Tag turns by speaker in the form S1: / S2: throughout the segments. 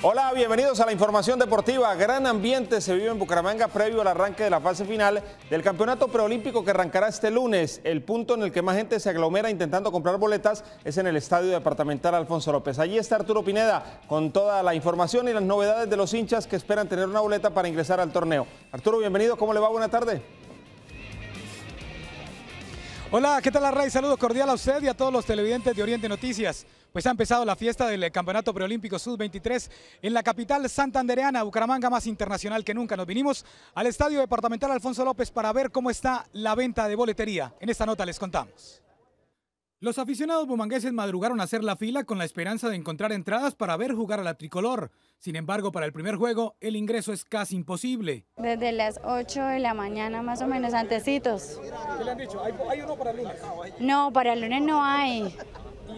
S1: Hola, bienvenidos a la información deportiva. Gran ambiente se vive en Bucaramanga previo al arranque de la fase final del campeonato preolímpico que arrancará este lunes. El punto en el que más gente se aglomera intentando comprar boletas es en el estadio departamental Alfonso López. Allí está Arturo Pineda con toda la información y las novedades de los hinchas que esperan tener una boleta para ingresar al torneo. Arturo, bienvenido. ¿Cómo le va? Buena tarde. Hola, ¿qué tal la RAI? Saludos cordial a usted y a todos los televidentes de Oriente Noticias. Pues ha empezado la fiesta del eh, Campeonato Preolímpico sud 23 en la capital santandereana, Bucaramanga, más internacional que nunca. Nos vinimos al Estadio Departamental Alfonso López para ver cómo está la venta de boletería. En esta nota les contamos. Los aficionados bumangueses madrugaron a hacer la fila con la esperanza de encontrar entradas para ver jugar a la tricolor. Sin embargo, para el primer juego, el ingreso es casi imposible.
S2: Desde las 8 de la mañana, más o menos, antecitos.
S1: ¿Qué le han dicho? ¿Hay, uno para lunes?
S2: No, para el lunes no hay.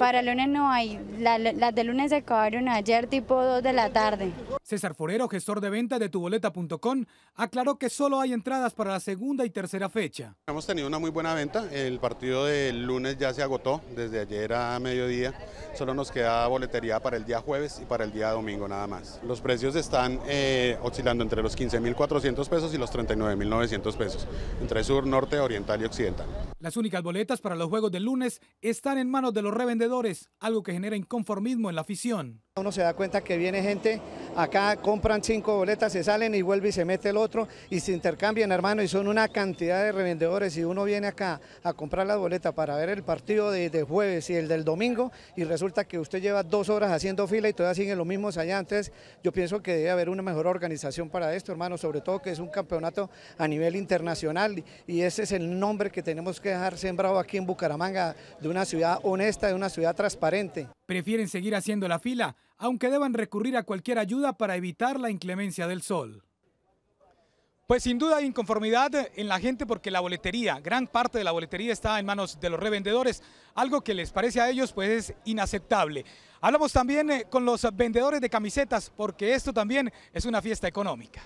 S2: Para lunes no hay, las de lunes se acabaron ayer tipo 2 de la
S1: tarde. César Forero, gestor de ventas de tuboleta.com, aclaró que solo hay entradas para la segunda y tercera fecha. Hemos tenido una muy buena venta, el partido del lunes ya se agotó desde ayer a mediodía, solo nos queda boletería para el día jueves y para el día domingo nada más. Los precios están eh, oscilando entre los 15.400 pesos y los 39.900 pesos, entre sur, norte, oriental y occidental. Las únicas boletas para los juegos del lunes están en manos de los revendedores, algo que genera inconformismo en la afición.
S2: Uno se da cuenta que viene gente, acá compran cinco boletas, se salen y vuelve y se mete el otro y se intercambian, hermano, y son una cantidad de revendedores. Y uno viene acá a comprar las boletas para ver el partido de, jueves y el del domingo y resulta que usted lleva dos horas haciendo fila y todavía siguen los mismos allá. Entonces, yo pienso que debe haber una mejor organización para esto, hermano, sobre todo que es un campeonato a nivel internacional y ese es el nombre que tenemos que dejar sembrado aquí en Bucaramanga, de una ciudad honesta, de una ciudad transparente
S1: prefieren seguir haciendo la fila, aunque deban recurrir a cualquier ayuda para evitar la inclemencia del sol. Pues sin duda hay inconformidad en la gente porque la boletería, gran parte de la boletería está en manos de los revendedores, algo que les parece a ellos pues es inaceptable. Hablamos también eh, con los vendedores de camisetas porque esto también es una fiesta económica.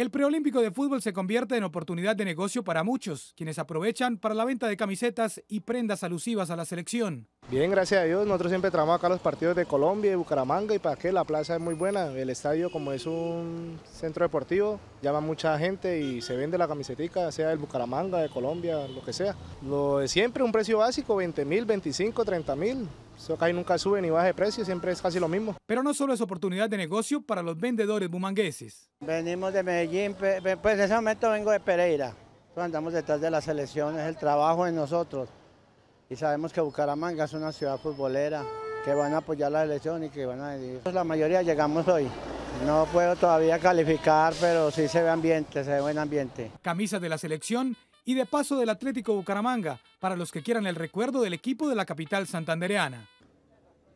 S1: El preolímpico de fútbol se convierte en oportunidad de negocio para muchos, quienes aprovechan para la venta de camisetas y prendas alusivas a la selección.
S2: Bien, gracias a Dios. Nosotros siempre trabajamos acá los partidos de Colombia, y Bucaramanga y para qué la plaza es muy buena. El estadio, como es un centro deportivo, llama mucha gente y se vende la camiseta, sea del Bucaramanga, de Colombia, lo que sea. Lo de siempre, un precio básico, 20 mil, 25, 30 mil. Eso nunca sube ni baja de precio,
S1: siempre es casi lo mismo. Pero no solo es oportunidad de negocio para los vendedores bumangueses. Venimos
S2: de Medellín, pues en ese momento vengo de Pereira. Andamos detrás de las elecciones, el trabajo en nosotros y sabemos que Bucaramanga es una ciudad futbolera, que van a apoyar la elección y que van a pues La mayoría llegamos hoy. No puedo todavía calificar, pero sí se ve ambiente, se ve buen ambiente.
S1: Camisas de la selección y de paso del Atlético Bucaramanga, para los que quieran el recuerdo del equipo de la capital santandereana.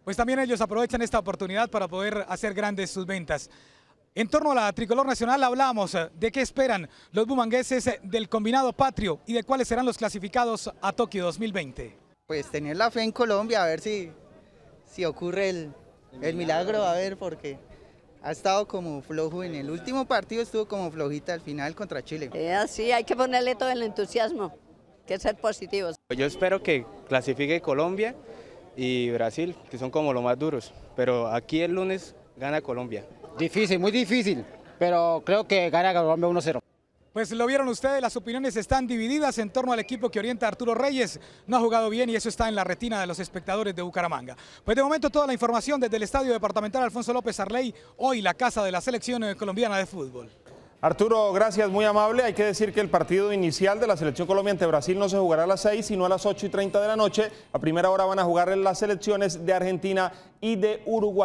S1: Pues también ellos aprovechan esta oportunidad para poder hacer grandes sus ventas. En torno a la tricolor nacional hablamos eh, de qué esperan los bumangueses del combinado patrio y de cuáles serán los clasificados a Tokio 2020.
S2: Pues tener la fe en Colombia, a ver si, si ocurre el, milagro, a ver, porque ha estado como flojo en el último partido, estuvo como flojita al final contra Chile. Eh, así, hay que ponerle todo el entusiasmo, que ser positivos.
S1: Pues yo espero que clasifique Colombia y Brasil, que son como los más duros, pero aquí el lunes gana Colombia. Difícil, muy difícil, pero creo que gana Colombia 1-0. Pues lo vieron ustedes, las opiniones están divididas en torno al equipo que orienta Arturo Reyes. No ha jugado bien y eso está en la retina de los espectadores de Bucaramanga. Pues de momento toda la información desde el Estadio Departamental Alfonso López Arley, hoy la casa de la selección eh, colombiana de fútbol. Arturo, gracias, muy amable. Hay que decir que el partido inicial de la Selección colombiana ante Brasil no se jugará a las 6, sino a las 8 y 30 de la noche. A primera hora van a jugar las selecciones de Argentina y de Uruguay.